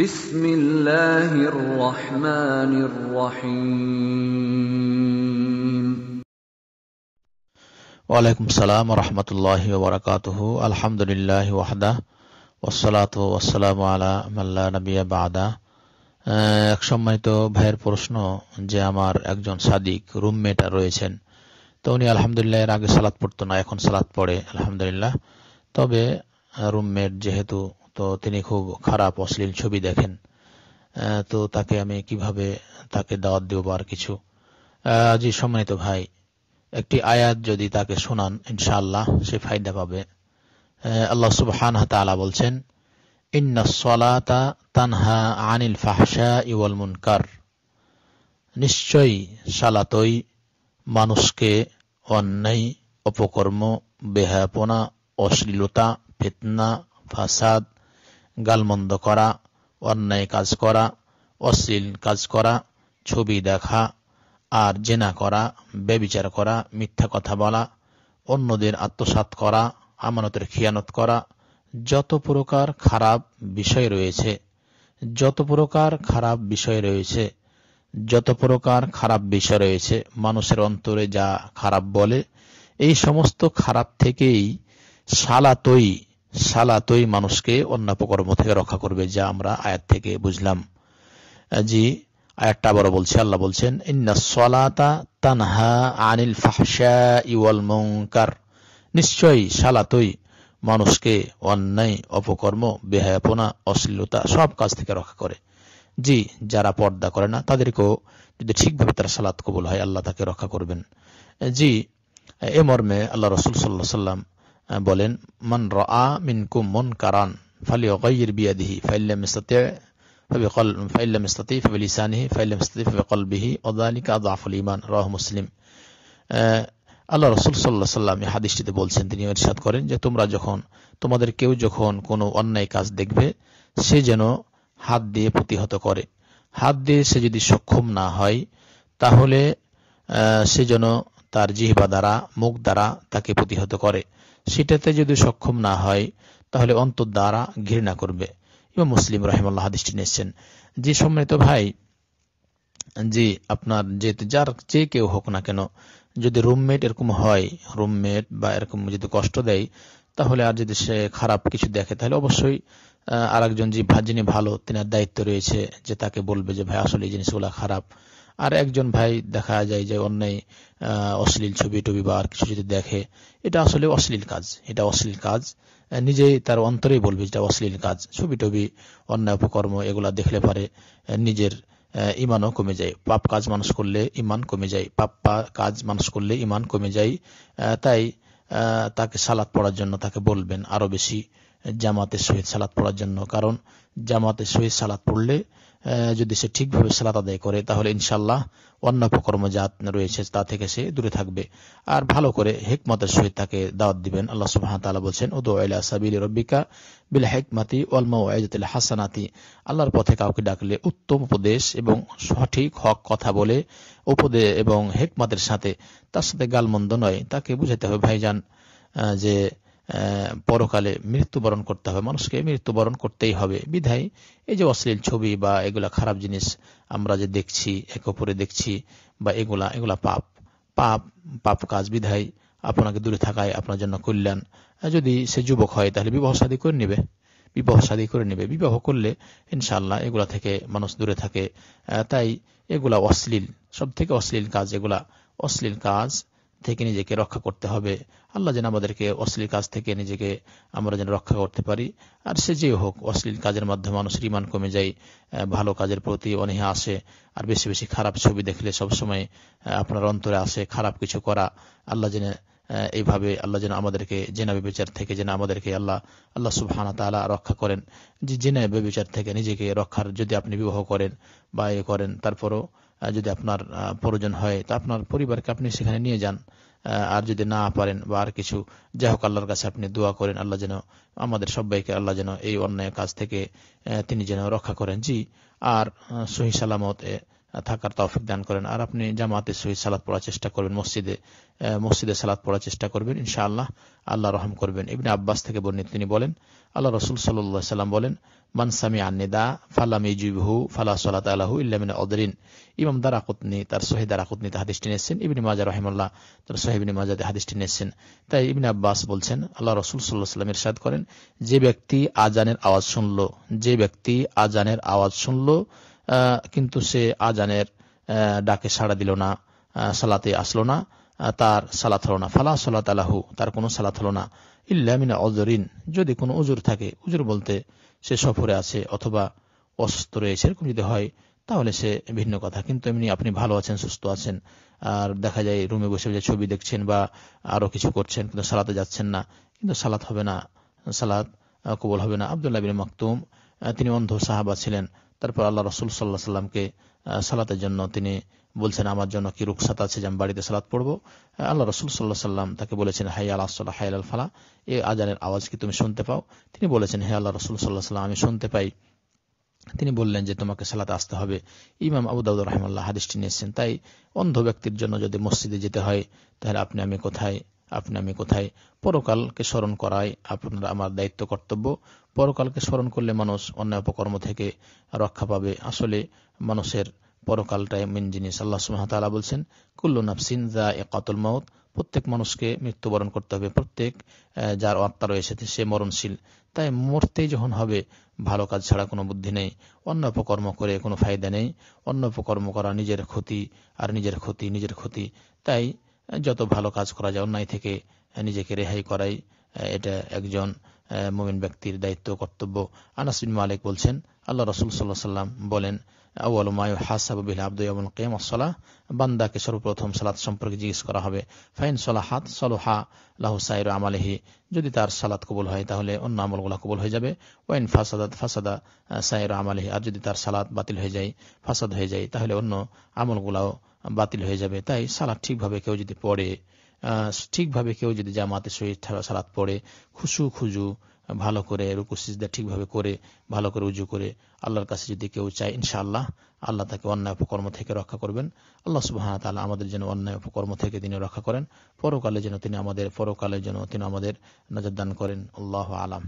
বিসমিল্লাহির রহমানির রহিম এক সম্মানিত ভাইয়ের প্রশ্ন যে আমার একজন সাদিক রুমমেটা রয়েছেন তো উনি আলহামদুলিল্লাহ এর আগে সালাদ পড়তো না এখন সালাদ পড়ে আলহামদুলিল্লাহ তবে রুমমেট যেহেতু তো তিনি খুব খারাপ অশ্লীল ছবি দেখেন তো তাকে আমি কিভাবে তাকে দাওয়াত দেব আর কিছু জি সম্মানিত ভাই একটি আয়াত যদি তাকে শোনান ইনশাআল্লাহ সে ফায়দা পাবে আল্লাহ সুবহান হাতালা বলছেন ইন্না সলাতা তানহা আনিল ফাহসা ইওয়াল মুনকার নিশ্চয়ই সালাতই মানুষকে অন্যায় অপকর্ম বেহাপনা অশ্লীলতা ফেতনা ফাসাদ গালমন্দ করা অন্যায় কাজ করা অশ্লীল কাজ করা ছবি দেখা আর জেনা করা ব্যবিচার করা মিথ্যা কথা বলা অন্যদের আত্মসাত করা আমানতের খিয়ানত করা যত প্রকার খারাপ বিষয় রয়েছে যত প্রকার খারাপ বিষয় রয়েছে যত প্রকার খারাপ বিষয় রয়েছে মানুষের অন্তরে যা খারাপ বলে এই সমস্ত খারাপ থেকেই সালাতই সালাতই মানুষকে অন্য থেকে রক্ষা করবে যা আমরা আয়াত থেকে বুঝলাম জি আয়াতটা আবারও বলছি আল্লাহ বলছেন সলাতা তানহা আনিল ফাহসা ইওয়াল নিশ্চয়ই সালাতই মানুষকে অন্যায় অপকর্ম বেহায়াপনা অশ্লীলতা সব কাজ থেকে রক্ষা করে জি যারা পর্দা করে না তাদেরকেও যদি ঠিকভাবে তারা সালাত কবুল হয় আল্লাহ তাকে রক্ষা করবেন জি এ মর্মে আল্লাহ রসুল সাল্লাহ সাল্লাম বলেন মন রা মিনকুম মন কারান ফালি অগৈর বিয়াদিহি ফাইল্লাম আল্লাহ রসুল বলছেন তিনি করেন যে তোমরা যখন তোমাদের কেউ যখন কোনো অন্যায় কাজ দেখবে সে যেন হাত দিয়ে প্রতিহত করে হাত দিয়ে সে যদি সক্ষম না হয় তাহলে সে যেন তার জিহবা দ্বারা মুখ দ্বারা তাকে প্রতিহত করে সেটাতে যদি সক্ষম না হয় তাহলে অন্তর দ্বারা ঘৃণা করবে ইমাম মুসলিম রাহিমাল্লাহ হাদিসটি নিয়েছেন যে সম্মানিত ভাই যে আপনার যে যার যে কেউ হোক না কেন যদি রুমমেট এরকম হয় রুমমেট বা এরকম যদি কষ্ট দেয় তাহলে আর যদি সে খারাপ কিছু দেখে তাহলে অবশ্যই আর একজন যে যিনি ভালো তিনার দায়িত্ব রয়েছে যে তাকে বলবে যে ভাই আসলে এই জিনিসগুলা খারাপ আর একজন ভাই দেখা যায় যে অন্যায় অশ্লীল ছবি টবি বা আর কিছু যদি দেখে এটা আসলে অশ্লীল কাজ এটা অশ্লীল কাজ নিজেই তার অন্তরেই বলবে যেটা অশ্লীল কাজ ছবি টবি অন্যায় উপকর্ম এগুলা দেখলে পারে নিজের ইমানও কমে যায় পাপ কাজ মানুষ করলে ইমান কমে যায় পাপ কাজ মানুষ করলে ইমান কমে যায় তাই তাকে সালাদ পড়ার জন্য তাকে বলবেন আরো বেশি জামাতের সহিত সালাদ পড়ার জন্য কারণ জামাতের সহিত সালাদ পড়লে যদি সে ঠিকভাবে সালাত আদায় করে তাহলে ইনশাল্লাহ অন্য অপকর্ম যা রয়েছে তা থেকে সে দূরে থাকবে আর ভালো করে হেকমতের সহিত তাকে দাওয়াত দিবেন আল্লাহ সুবাহ বলছেন উদু আলা সাবিল রব্বিকা বিল হেকমাতি অলমা ওয়াইজাতিল হাসানাতি আল্লাহর পথে কাউকে ডাকলে উত্তম উপদেশ এবং সঠিক হক কথা বলে উপদে এবং হেকমাতের সাথে তার সাথে গালমন্দ নয় তাকে বুঝাতে হবে ভাইজান যে পরকালে মৃত্যুবরণ করতে হবে মানুষকে মৃত্যুবরণ করতেই হবে বিধায় এই যে অশ্লীল ছবি বা এগুলা খারাপ জিনিস আমরা যে দেখছি একে অপরে দেখছি বা এগুলা এগুলা পাপ পাপ পাপ কাজ বিধায় আপনাকে দূরে থাকায় আপনার জন্য কল্যাণ যদি সে যুবক হয় তাহলে বিবাহ সাদী করে নেবে বিবাহ সাদী করে নেবে বিবাহ করলে ইনশাল্লাহ এগুলা থেকে মানুষ দূরে থাকে তাই এগুলা অশ্লীল সব থেকে অশ্লীল কাজ এগুলা অশ্লীল কাজ থেকে নিজেকে রক্ষা করতে হবে আল্লাহ যেন আমাদেরকে অশ্লীল কাজ থেকে নিজেকে আমরা যেন রক্ষা করতে পারি আর সে যে হোক অশ্লীল কাজের মাধ্যমে মানুষের ইমান কমে যায় ভালো কাজের প্রতি অনেহে আসে আর বেশি বেশি খারাপ ছবি দেখলে সবসময় আপনার অন্তরে আসে খারাপ কিছু করা আল্লাহ যেন এইভাবে আল্লাহ যেন আমাদেরকে জেনা বিবেচার থেকে যেন আমাদেরকে আল্লাহ আল্লাহ সুবহানা তালা রক্ষা করেন যে জেনাবে বিচার থেকে নিজেকে রক্ষার যদি আপনি বিবাহ করেন বা এ করেন তারপরও যদি আপনার প্রয়োজন হয় তা আপনার পরিবারকে আপনি সেখানে নিয়ে যান আর যদি না পারেন বা আর কিছু যাই হোক আল্লাহর কাছে আপনি দোয়া করেন আল্লাহ যেন আমাদের সবাইকে আল্লাহ যেন এই অন্যায় কাজ থেকে তিনি যেন রক্ষা করেন জি আর সহি সালামত থাকার তৌফিক দান করেন আর আপনি জামাতে সহিদ সালাদ পড়ার চেষ্টা করবেন মসজিদে মসজিদে সালাদ পড়ার চেষ্টা করবেন ইনশাআল্লাহ আল্লাহ রহম করবেন ইবনে আব্বাস থেকে বর্ণিত তিনি বলেন আল্লাহ রসুল সাল্লাহ সাল্লাম বলেন মানসামি আন্নিদা ফালাম ইজুবহু ফালা সালাত আলাহু ইল্লামিন অদরিন ইমাম আকুতনি তার আর দারাকুতনি হাদিসটি নিয়েছেন ইবনি মাজা রহিমুল্লাহ তার সোহেবিনী মাজাতে হাদিসটি নিয়েছেন তাই ইবনে আব্বাস বলছেন আল্লাহ রসুল সাল্লাহ সাল্লাম ইরশাদ করেন যে ব্যক্তি আজানের আওয়াজ শুনল যে ব্যক্তি আজানের আওয়াজ শুনল কিন্তু সে আজানের ডাকে সাড়া দিল না সালাতে আসলো না তার সালাত হল না ফালা সালাত আলাহু তার কোনো সালাত হল না ইল্লামিনা অজরিন যদি কোনো উজুর থাকে উজুর বলতে সে সফরে আছে অথবা অসুস্থ রয়েছে এরকম যদি হয় তাহলে সে ভিন্ন কথা কিন্তু এমনি আপনি ভালো আছেন সুস্থ আছেন আর দেখা যায় রুমে বসে বসে ছবি দেখছেন বা আরো কিছু করছেন কিন্তু সালাতে যাচ্ছেন না কিন্তু সালাত হবে না সালাত কবল হবে না আবদুল্লাহ বিন মাকতুম তিনি অন্ধ সাহাবা ছিলেন তারপর আল্লাহ রসুল সাল্লাহ সাল্লামকে সালাতের জন্য তিনি বলছেন আমার জন্য কি রুকসাত আছে যে আমি বাড়িতে সালাত পড়বো আল্লাহ রসুল সাল্লাহ সাল্লাম তাকে বলেছেন হাই আল্লাহ সাল্লাহ হাই আল ফালা এ আজানের আওয়াজ কি তুমি শুনতে পাও তিনি বলেছেন হে আল্লাহ রসুল সাল্লাহ সাল্লাম আমি শুনতে পাই তিনি বললেন যে তোমাকে সালাতে আসতে হবে ইমাম আবুদাউদ রহমাল্লাহ হাদিসটি নিয়েছেন তাই অন্ধ ব্যক্তির জন্য যদি মসজিদে যেতে হয় তাহলে আপনি আমি কোথায় আপনি আমি কোথায় পরকালকে স্মরণ করাই আপনার আমার দায়িত্ব কর্তব্য পরকালকে স্মরণ করলে মানুষ অন্যায় অপকর্ম থেকে রক্ষা পাবে আসলে মানুষের পরকালটাই মেন জিনিস আল্লাহ সুহামতালা বলছেন কুল্লু নাফসিন জা এ কতল মত প্রত্যেক মানুষকে মৃত্যুবরণ করতে হবে প্রত্যেক যার আত্মা রয়েছে সে মরণশীল তাই মরতেই যখন হবে ভালো কাজ ছাড়া কোনো বুদ্ধি নেই অন্য অপকর্ম করে কোনো ফায়দা নেই অন্য অপকর্ম করা নিজের ক্ষতি আর নিজের ক্ষতি নিজের ক্ষতি তাই যত ভালো কাজ করা যায় অন্যায় থেকে নিজেকে রেহাই করাই এটা একজন মোমিন ব্যক্তির দায়িত্ব কর্তব্য আনাস বিন মালিক বলছেন আল্লাহ রসুল সাল্লাহ সাল্লাম বলেন আউআল মায়ু হাসাব বিল আব্দ বান্দাকে সর্বপ্রথম সালাদ সম্পর্কে জিজ্ঞেস করা হবে ফাইন সালাহাত সালুহা লাহু সাইর আমালেহি যদি তার সালাত কবুল হয় তাহলে অন্য আমলগুলো কবুল হয়ে যাবে ওয়াইন ফাসাদাত ফাসাদা সাইর আমালেহি আর যদি তার সালাত বাতিল হয়ে যায় ফাসাদ হয়ে যায় তাহলে অন্য আমলগুলাও বাতিল হয়ে যাবে তাই সালাদ ঠিকভাবে কেউ যদি পড়ে ঠিকভাবে কেউ যদি জামাতে সহিত সালাদ পড়ে খুশু খুজু ভালো করে রুকু সিজদা ঠিকভাবে করে ভালো করে উজু করে আল্লাহর কাছে যদি কেউ চায় ইনশাআল্লাহ আল্লাহ তাকে অন্যায় অপকর্ম থেকে রক্ষা করবেন আল্লাহ সুবাহ তালা আমাদের যেন অন্যায় অপকর্ম থেকে তিনি রক্ষা করেন পরকালে যেন তিনি আমাদের পরকালে যেন তিনি আমাদের নজরদান করেন আল্লাহ আলাম